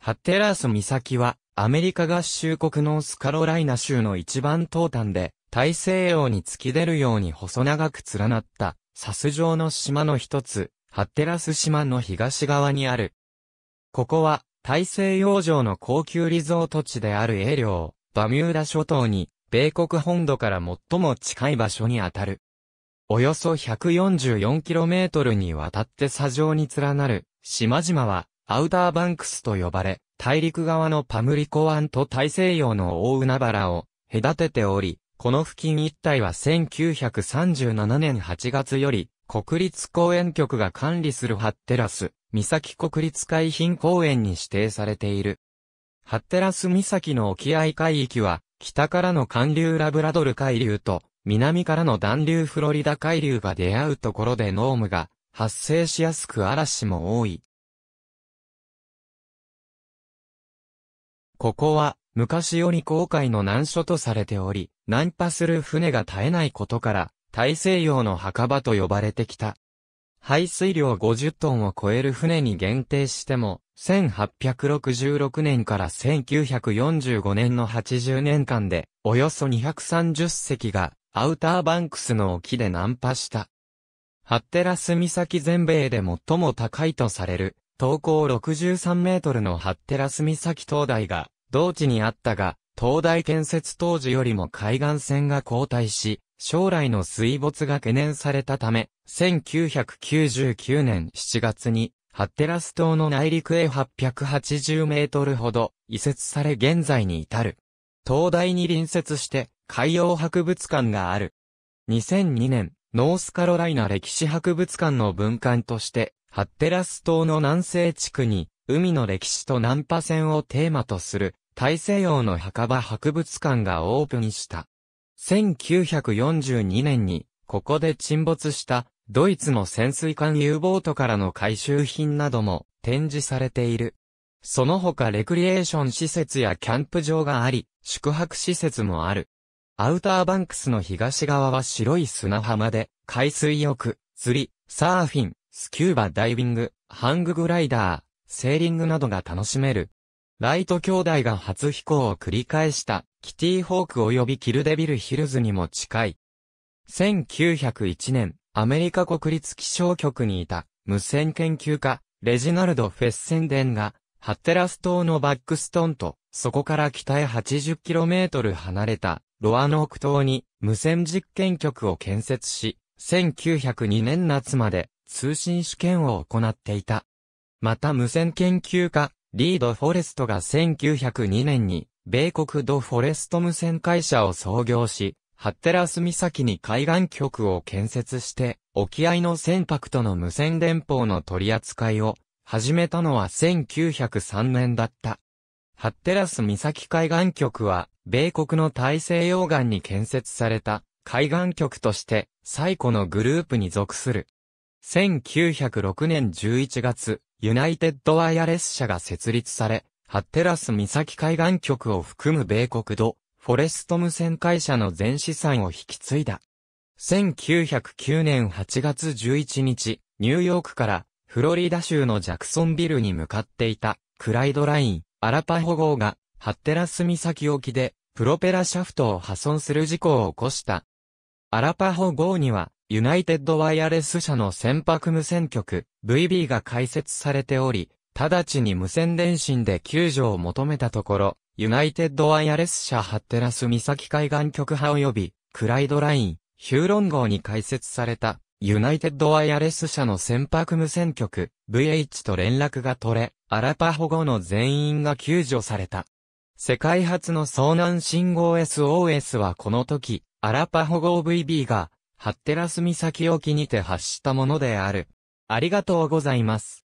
ハッテラース岬は、アメリカ合衆国ノースカロライナ州の一番東端で、大西洋に突き出るように細長く連なった、サス状の島の一つ、ハッテラス島の東側にある。ここは、大西洋上の高級リゾート地である英領、バミューダ諸島に、米国本土から最も近い場所にあたる。およそ 144km にわたって砂上に連なる、島々は、アウターバンクスと呼ばれ、大陸側のパムリコ湾と大西洋の大海原を隔てており、この付近一帯は1937年8月より、国立公園局が管理するハッテラス、岬国立海浜公園に指定されている。ハッテラス岬の沖合海域は、北からの寒流ラブラドル海流と、南からの暖流フロリダ海流が出会うところで濃霧が発生しやすく嵐も多い。ここは、昔より航海の難所とされており、難破する船が絶えないことから、大西洋の墓場と呼ばれてきた。排水量50トンを超える船に限定しても、1866年から1945年の80年間で、およそ230隻が、アウターバンクスの沖で難破した。ハッテラス岬全米で最も高いとされる、東高63メートルの八照洲岬灯台が、同地にあったが、灯台建設当時よりも海岸線が後退し、将来の水没が懸念されたため、1999年7月に、ハテラス島の内陸へ880メートルほど移設され現在に至る。灯台に隣接して海洋博物館がある。2002年、ノースカロライナ歴史博物館の文館としてハッテラス島の南西地区に、海の歴史とナンパをテーマとする、大西洋の墓場博物館がオープンした。1942年に、ここで沈没した、ドイツの潜水艦 U ボートからの回収品なども展示されている。その他レクリエーション施設やキャンプ場があり、宿泊施設もある。アウターバンクスの東側は白い砂浜で、海水浴、釣り、サーフィン、スキューバダイビング、ハンググライダー、セーリングなどが楽しめる。ライト兄弟が初飛行を繰り返したキティホーク及びキルデビルヒルズにも近い。1901年、アメリカ国立気象局にいた無線研究家、レジナルド・フェッセンデンが、ハッテラス島のバックストンと、そこから北へ 80km 離れたロアノーク島に無線実験局を建設し、1902年夏まで通信試験を行っていた。また無線研究家、リード・フォレストが1902年に、米国ド・フォレスト無線会社を創業し、ハッテラス岬に海岸局を建設して、沖合の船舶との無線連邦の取り扱いを始めたのは1903年だった。ハッテラス岬海岸局は、米国の大西洋岸に建設された海岸局として最古のグループに属する。1906年11月、ユナイテッドワイヤレス社が設立され、ハッテラス岬海岸局を含む米国土、フォレスト無線会社の全資産を引き継いだ。1909年8月11日、ニューヨークからフロリダ州のジャクソンビルに向かっていたクライドライン、アラパホ号がハッテラス岬沖でプロペラシャフトを破損する事故を起こした。アラパホ号にはユナイテッドワイヤレス社の船舶無線局 VB が開設されており、直ちに無線電信で救助を求めたところ、ユナイテッドワイヤレス社ハッテラス岬海岸局派及び、クライドライン、ヒューロン号に開設された、ユナイテッドワイヤレス社の船舶無線局 VH と連絡が取れ、アラパ保護の全員が救助された。世界初の遭難信号 SOS はこの時、アラパ保護 VB がハッテラス岬沖にて発したものである。ありがとうございます。